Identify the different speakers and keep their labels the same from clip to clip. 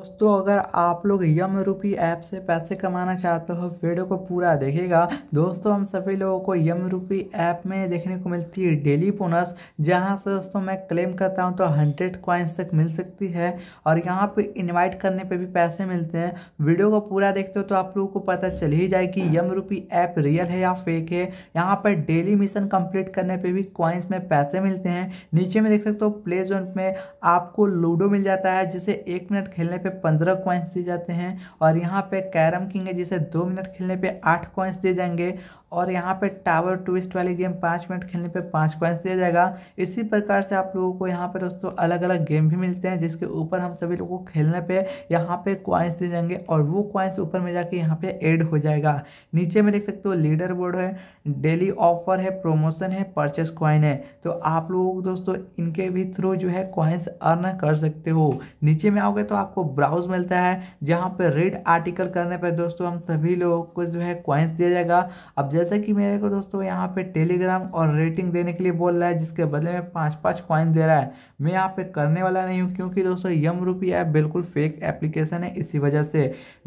Speaker 1: दोस्तों अगर आप लोग यम रूपी ऐप से पैसे कमाना चाहते हो वीडियो को पूरा देखेगा दोस्तों हम सभी लोगों को यम रूपी ऐप में देखने को मिलती है डेली बोनस जहां से दोस्तों मैं क्लेम करता हूं तो हंड्रेड क्वाइंस तक मिल सकती है और यहां पे इनवाइट करने पे भी पैसे मिलते हैं वीडियो को पूरा देखते हो तो आप लोगों को पता चल ही जाए कि यम रूपी ऐप रियल है या फेक है यहाँ पर डेली मिशन कंप्लीट करने पर भी क्वाइंस में पैसे मिलते हैं नीचे में देख सकते हो प्ले जोन में आपको लूडो मिल जाता है जिसे एक मिनट खेलने पर पे पंद्रह कॉइन्स दिए जाते हैं और यहाँ पे कैरम किंग है जिसे दो मिनट खेलने पे आठ कॉइन्स दिए जाएंगे और यहाँ पे टावर ट्विस्ट वाली गेम पाँच मिनट खेलने पे पाँच पॉइंट्स दिया जाएगा इसी प्रकार से आप लोगों को यहाँ पे दोस्तों अलग अलग गेम भी मिलते हैं जिसके ऊपर हम सभी लोगों को खेलने पे यहाँ पे क्वाइंस दिए जाएंगे और वो क्वाइंस ऊपर में जाके यहाँ पे ऐड हो जाएगा नीचे में देख सकते हो लीडर बोर्ड है डेली ऑफर है प्रोमोशन है परचेस क्वाइन है तो आप लोग दोस्तों इनके भी थ्रू जो है क्वाइंस अर्न कर सकते हो नीचे में आओगे तो आपको ब्राउज मिलता है जहाँ पर रेड आर्टिकल करने पर दोस्तों हम सभी लोगों को जो है क्वाइंस दिया जाएगा अब जैसा कि मेरे को दोस्तों यहाँ पे टेलीग्राम और रेटिंग देने के लिए बोल रहा है जिसके बदले में पाँच पाँच कॉइन दे रहा है मैं यहाँ पे करने वाला नहीं हूँ क्योंकि दोस्तों यम रूपी ऐप बिल्कुल फेक एप्लीकेशन है इसी वजह से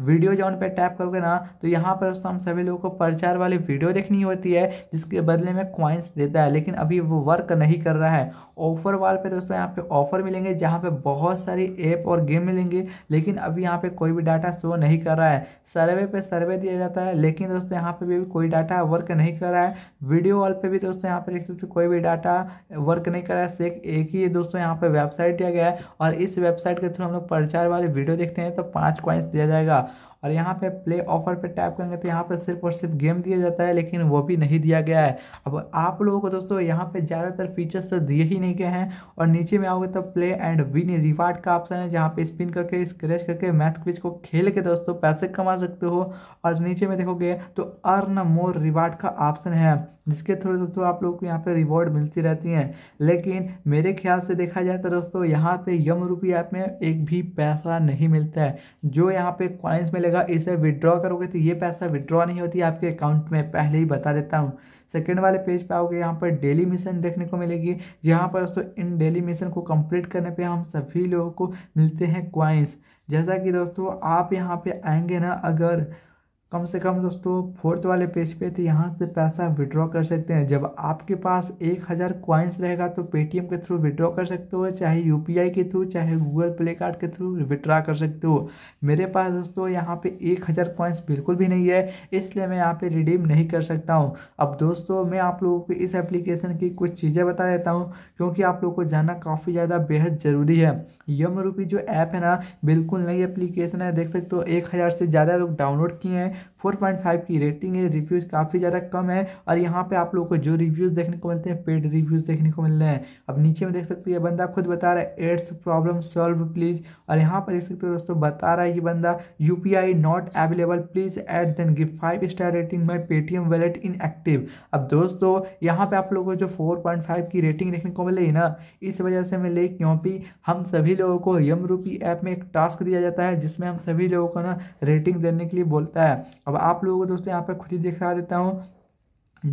Speaker 1: वीडियो जो उन पर टैप करोगे ना तो यहाँ पर दोस्तों हम सभी लोगों को प्रचार वाली वीडियो देखनी होती है जिसके बदले में कॉइन्स देता है लेकिन अभी वो वर्क नहीं कर रहा है ऑफर वाल पर दोस्तों यहाँ पे ऑफर मिलेंगे जहाँ पे बहुत सारी ऐप और गेम मिलेंगे लेकिन अभी यहाँ पे कोई भी डाटा शो नहीं कर रहा है सर्वे पर सर्वे दिया जाता है लेकिन दोस्तों यहाँ पे भी कोई डाटा वर्क नहीं कर रहा है वीडियो वॉल पे भी दोस्तों यहाँ पे देख सकते कोई भी डाटा वर्क नहीं कर रहा है सिर्फ एक ही दोस्तों यहाँ पे वेबसाइट दिया गया है और इस वेबसाइट के थ्रू हम लोग प्रचार वाले वीडियो देखते हैं तो पाँच क्वाइंस दिया जाएगा और यहाँ पे प्ले ऑफर पे टैप करेंगे तो यहाँ पे सिर्फ और सिर्फ गेम दिया जाता है लेकिन वो भी नहीं दिया गया है अब आप लोगों को दोस्तों यहाँ पे ज़्यादातर फीचर्स तो दिए ही नहीं गए हैं और नीचे में आओगे तो प्ले एंड विन रिवार्ड का ऑप्शन है जहाँ पे स्पिन करके स्क्रैच करके मैथ क्विज को खेल के दोस्तों पैसे कमा सकते हो और नीचे में देखोगे तो अर्न मोर रिवार्ड का ऑप्शन है जिसके थ्रू दोस्तों आप लोग को यहाँ पे रिवॉर्ड मिलती रहती हैं लेकिन मेरे ख्याल से देखा जाए तो दोस्तों यहाँ पे यम रूपी ऐप में एक भी पैसा नहीं मिलता है जो यहाँ पे क्वाइंस मिलेगा इसे विड्रॉ करोगे तो ये पैसा विड्रॉ नहीं होती आपके अकाउंट में पहले ही बता देता हूँ सेकेंड वाले पेज पे आओगे यहाँ पर डेली मिशन देखने को मिलेगी यहाँ पर दोस्तों इन डेली मिशन को कंप्लीट करने पे हम सभी लोगों को मिलते हैं क्वाइंस जैसा कि दोस्तों आप यहाँ पे आएंगे ना अगर कम से कम दोस्तों फोर्थ वाले पेज पे तो यहाँ से पैसा विड्रॉ कर सकते हैं जब आपके पास एक हज़ार क्वाइंस रहेगा तो पेटीएम के थ्रू विड्रॉ कर सकते हो चाहे यूपीआई के थ्रू चाहे गूगल प्ले कार्ड के थ्रू विड्रा कर सकते हो मेरे पास दोस्तों यहाँ पे एक हज़ार क्वाइंस बिल्कुल भी नहीं है इसलिए मैं यहाँ पर रिडीम नहीं कर सकता हूँ अब दोस्तों मैं आप लोगों को इस एप्लीकेशन की कुछ चीज़ें बता देता हूँ क्योंकि आप लोग को जानना काफ़ी ज़्यादा बेहद ज़रूरी है यम रूपी जो ऐप है ना बिल्कुल नई एप्लीकेशन है देख सकते हो एक हज़ार से ज़्यादा लोग डाउनलोड किए हैं 4.5 की रेटिंग है रिव्यूज़ काफ़ी ज़्यादा कम है और यहाँ पे आप लोगों को जो रिव्यूज़ देखने को मिलते हैं पेड रिव्यूज़ देखने को मिल रहे हैं अब नीचे में देख सकते हो ये बंदा खुद बता रहा है एड्स प्रॉब्लम सॉल्व प्लीज़ और यहाँ पर देख सकते हो दोस्तों बता रहा है ये बंदा you not available please at then give five star rating my Paytm wallet inactive अब दोस्तों यहाँ पर आप लोगों को जो फोर की रेटिंग देखने को मिल रही ना इस वजह से मैं मिले क्योंकि हम सभी लोगों को यम रूपी ऐप में एक टास्क दिया जाता है जिसमें हम सभी लोगों को ना रेटिंग देने के लिए बोलता है अब आप लोगों को दोस्तों यहाँ पर खुद ही दिखा देता हूँ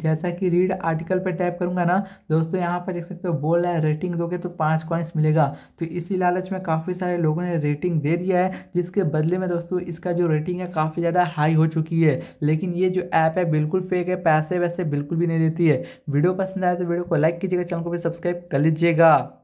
Speaker 1: जैसा कि रीड आर्टिकल पर टाइप करूंगा ना दोस्तों यहाँ पर देख सकते हो बोल रहा है रेटिंग दोगे तो पाँच कॉइंस मिलेगा तो इसी लालच में काफ़ी सारे लोगों ने रेटिंग दे दिया है जिसके बदले में दोस्तों इसका जो रेटिंग है काफ़ी ज़्यादा हाई हो चुकी है लेकिन ये जो ऐप है बिल्कुल फेक है पैसे वैसे बिल्कुल भी नहीं देती है वीडियो पसंद आए तो वीडियो को लाइक कीजिएगा चैनल को भी सब्सक्राइब कर लीजिएगा